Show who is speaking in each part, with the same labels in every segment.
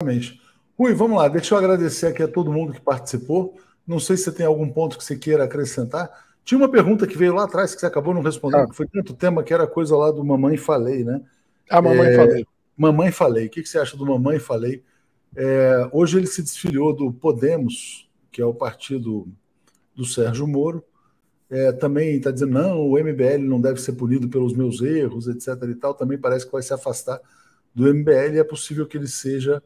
Speaker 1: Exatamente. Rui, vamos lá. Deixa eu agradecer aqui a todo mundo que participou. Não sei se você tem algum ponto que você queira acrescentar. Tinha uma pergunta que veio lá atrás que você acabou não respondendo, ah. que foi tanto tema que era coisa lá do Mamãe Falei, né? Ah, Mamãe é... Falei. Mamãe Falei. O que você acha do Mamãe Falei? É... Hoje ele se desfiliou do Podemos, que é o partido do Sérgio Moro. É... também está dizendo, não, o MBL não deve ser punido pelos meus erros, etc. e tal. Também parece que vai se afastar do MBL e é possível que ele seja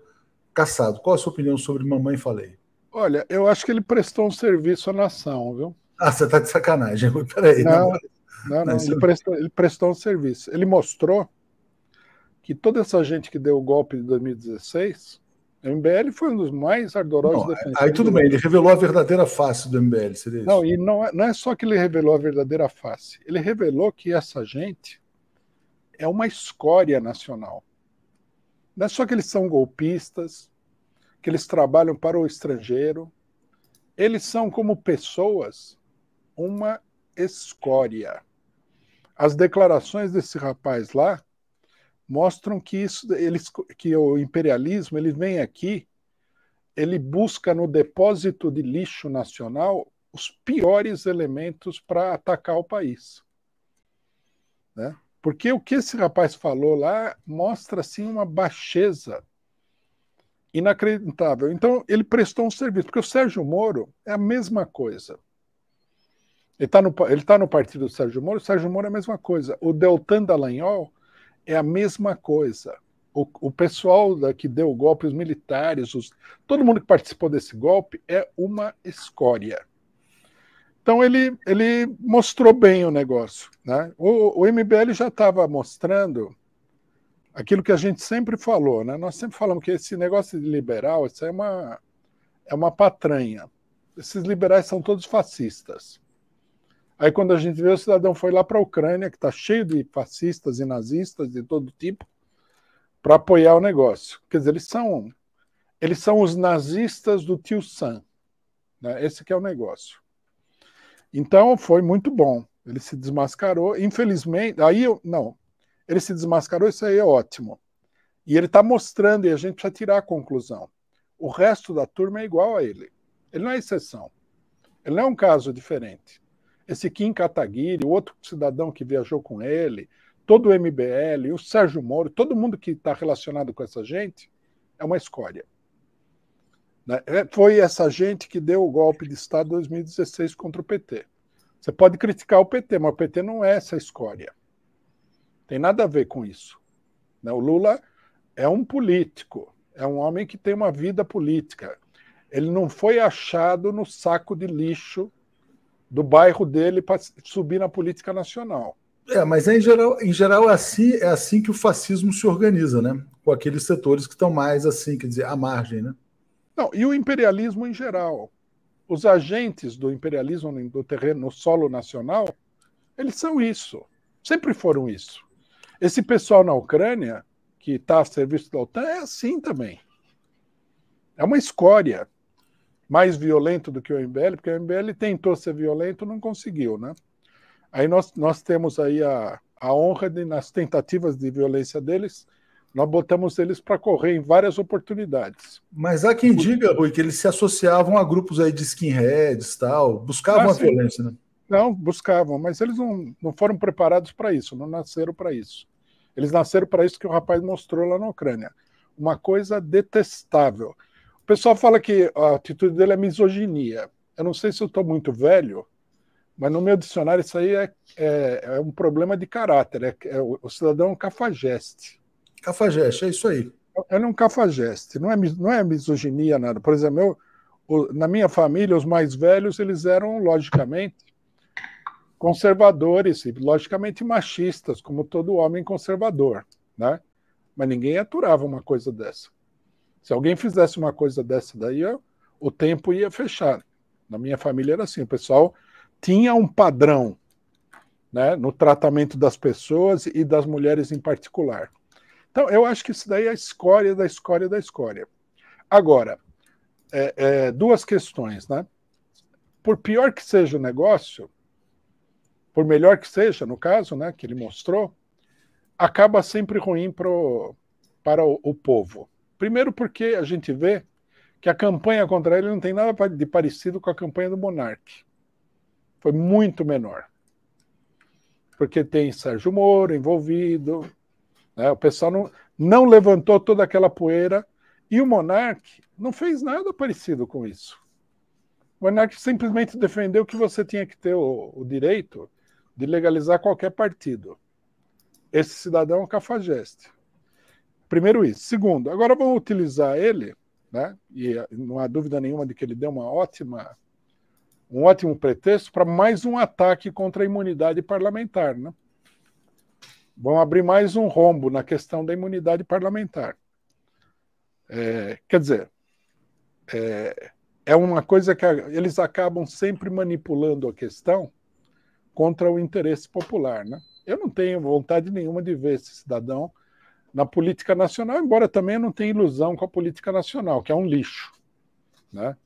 Speaker 2: Caçado, qual a sua opinião sobre Mamãe Falei? Olha, eu acho que ele prestou um serviço à nação, viu? Ah, você está de sacanagem. Peraí. Não, não, não, não. Ele, prestou, ele prestou um serviço. Ele mostrou que toda essa gente que deu o golpe de 2016 o MBL foi um dos mais ardorosos defensores. Aí tudo bem, ele revelou a verdadeira
Speaker 1: face do MBL, seria isso? Não,
Speaker 2: e não é, não é só que ele revelou a verdadeira face, ele revelou que essa gente é uma escória nacional. Não é só que eles são golpistas, que eles trabalham para o estrangeiro. Eles são, como pessoas, uma escória. As declarações desse rapaz lá mostram que isso, eles, que o imperialismo ele vem aqui, ele busca no depósito de lixo nacional os piores elementos para atacar o país. Né? Porque o que esse rapaz falou lá mostra assim uma baixeza inacreditável. Então ele prestou um serviço, porque o Sérgio Moro é a mesma coisa. Ele está no, ele tá no partido do Sérgio Moro, o Sérgio Moro é a mesma coisa. O Deltan Dallagnol é a mesma coisa. O, o pessoal da, que deu o golpe, os militares, os, todo mundo que participou desse golpe é uma escória. Então ele, ele mostrou bem o negócio. Né? O, o MBL já estava mostrando aquilo que a gente sempre falou, né? Nós sempre falamos que esse negócio de liberal, isso é uma, é uma patranha. Esses liberais são todos fascistas. Aí quando a gente vê o cidadão foi lá para a Ucrânia, que está cheio de fascistas e nazistas de todo tipo, para apoiar o negócio. Quer dizer, eles são eles são os nazistas do tio Sam. Né? Esse que é o negócio. Então foi muito bom. Ele se desmascarou. Infelizmente, aí eu, não, ele se desmascarou, isso aí é ótimo. E ele está mostrando, e a gente precisa tirar a conclusão. O resto da turma é igual a ele. Ele não é exceção. Ele não é um caso diferente. Esse Kim Kataguiri, o outro cidadão que viajou com ele, todo o MBL, o Sérgio Moro, todo mundo que está relacionado com essa gente, é uma escória. Né? É, foi essa gente que deu o golpe de Estado em 2016 contra o PT. Você pode criticar o PT, mas o PT não é essa escória. Tem nada a ver com isso. Né? O Lula é um político, é um homem que tem uma vida política. Ele não foi achado no saco de lixo do bairro dele para subir na política nacional. É, mas é em geral, em
Speaker 1: geral é, assim, é assim que o fascismo se organiza, né? Com aqueles setores que estão mais assim, quer dizer, à
Speaker 2: margem, né? Não, e o imperialismo em geral. Os agentes do imperialismo no terreno, no solo nacional, eles são isso. Sempre foram isso. Esse pessoal na Ucrânia, que está a serviço da OTAN, é assim também. É uma escória. Mais violento do que o MBL, porque o MBL tentou ser violento, não conseguiu, né? Aí nós, nós temos aí a, a honra de, nas tentativas de violência deles, nós botamos eles para correr em várias oportunidades.
Speaker 1: Mas há quem diga, Rui, que eles se associavam a grupos aí de skinheads tal, buscavam ah, a sim. violência, né?
Speaker 2: Não, buscavam, mas eles não, não foram preparados para isso, não nasceram para isso. Eles nasceram para isso que o rapaz mostrou lá na Ucrânia. Uma coisa detestável. O pessoal fala que a atitude dele é misoginia. Eu não sei se eu estou muito velho, mas no meu dicionário isso aí é, é, é um problema de caráter. É, é o, o cidadão é um cafajeste. Cafajeste, é isso aí. Era é, é um cafajeste, não é, não é misoginia nada. Por exemplo, eu, o, na minha família, os mais velhos, eles eram, logicamente, conservadores e, logicamente, machistas, como todo homem conservador, né? Mas ninguém aturava uma coisa dessa. Se alguém fizesse uma coisa dessa daí, eu, o tempo ia fechar. Na minha família era assim, o pessoal tinha um padrão né, no tratamento das pessoas e das mulheres em particular. Então, eu acho que isso daí é a escória da escória da escória. Agora, é, é, duas questões, né? Por pior que seja o negócio, por melhor que seja, no caso, né, que ele mostrou, acaba sempre ruim pro, para o, o povo. Primeiro porque a gente vê que a campanha contra ele não tem nada de parecido com a campanha do Monarque. Foi muito menor. Porque tem Sérgio Moro envolvido, né? O pessoal não, não levantou toda aquela poeira e o Monark não fez nada parecido com isso. O Monark simplesmente defendeu que você tinha que ter o, o direito de legalizar qualquer partido. Esse cidadão é um cafajeste. Primeiro isso. Segundo, agora vão utilizar ele, né? e eh, não há dúvida nenhuma de que ele deu uma ótima um ótimo pretexto para mais um ataque contra a imunidade parlamentar, né? vão abrir mais um rombo na questão da imunidade parlamentar. É, quer dizer, é, é uma coisa que a, eles acabam sempre manipulando a questão contra o interesse popular. Né? Eu não tenho vontade nenhuma de ver esse cidadão na política nacional, embora também não tenha ilusão com a política nacional, que é um lixo. Né?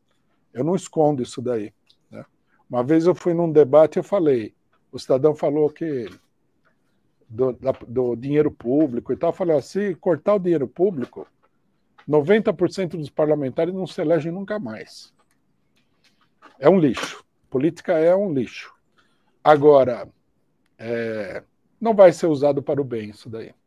Speaker 2: Eu não escondo isso daí. Né? Uma vez eu fui num debate e falei, o cidadão falou que do, da, do dinheiro público e tal. Eu falei, assim: cortar o dinheiro público, 90% dos parlamentares não se elegem nunca mais. É um lixo. Política é um lixo. Agora, é, não vai ser usado para o bem isso daí.